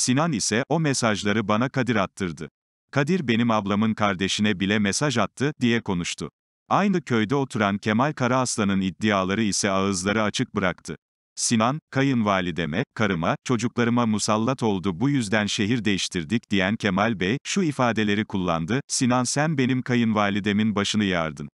Sinan ise o mesajları bana Kadir attırdı. Kadir benim ablamın kardeşine bile mesaj attı diye konuştu. Aynı köyde oturan Kemal Karaaslan'ın iddiaları ise ağızları açık bıraktı. Sinan, kayınvalideme, karıma, çocuklarıma musallat oldu bu yüzden şehir değiştirdik diyen Kemal Bey, şu ifadeleri kullandı, Sinan sen benim kayınvalidemin başını yardın.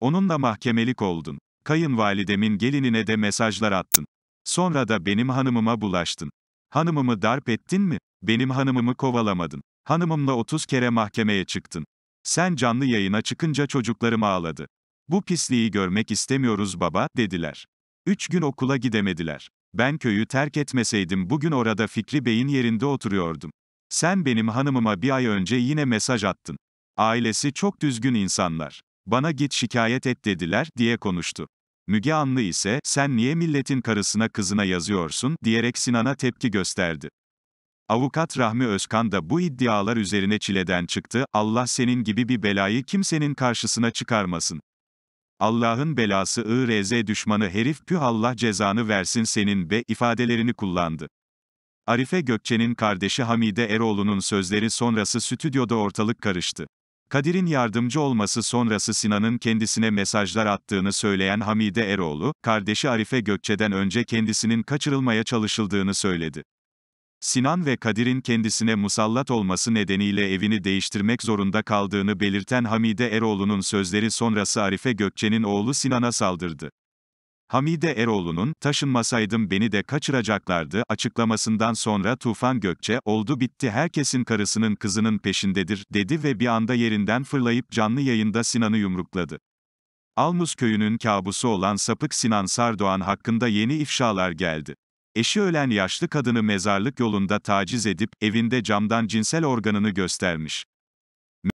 Onunla mahkemelik oldun. Kayınvalidemin gelinine de mesajlar attın. Sonra da benim hanımıma bulaştın. Hanımımı darp ettin mi? Benim hanımımı kovalamadın. Hanımımla 30 kere mahkemeye çıktın. Sen canlı yayına çıkınca çocuklarım ağladı. Bu pisliği görmek istemiyoruz baba, dediler. Üç gün okula gidemediler. Ben köyü terk etmeseydim bugün orada Fikri Bey'in yerinde oturuyordum. Sen benim hanımıma bir ay önce yine mesaj attın. Ailesi çok düzgün insanlar. Bana git şikayet et dediler, diye konuştu. Müge Anlı ise, sen niye milletin karısına kızına yazıyorsun, diyerek Sinan'a tepki gösterdi. Avukat Rahmi Özkan da bu iddialar üzerine çileden çıktı, Allah senin gibi bir belayı kimsenin karşısına çıkarmasın. Allah'ın belası IRZ düşmanı herif püh Allah cezanı versin senin be ifadelerini kullandı. Arife Gökçe'nin kardeşi Hamide Eroğlu'nun sözleri sonrası stüdyoda ortalık karıştı. Kadir'in yardımcı olması sonrası Sinan'ın kendisine mesajlar attığını söyleyen Hamide Eroğlu, kardeşi Arife Gökçe'den önce kendisinin kaçırılmaya çalışıldığını söyledi. Sinan ve Kadir'in kendisine musallat olması nedeniyle evini değiştirmek zorunda kaldığını belirten Hamide Eroğlu'nun sözleri sonrası Arife Gökçe'nin oğlu Sinan'a saldırdı. Hamide Eroğlu'nun, taşınmasaydım beni de kaçıracaklardı açıklamasından sonra Tufan Gökçe, oldu bitti herkesin karısının kızının peşindedir, dedi ve bir anda yerinden fırlayıp canlı yayında Sinan'ı yumrukladı. Almus köyünün kabusu olan sapık Sinan Sardoğan hakkında yeni ifşalar geldi. Eşi ölen yaşlı kadını mezarlık yolunda taciz edip, evinde camdan cinsel organını göstermiş.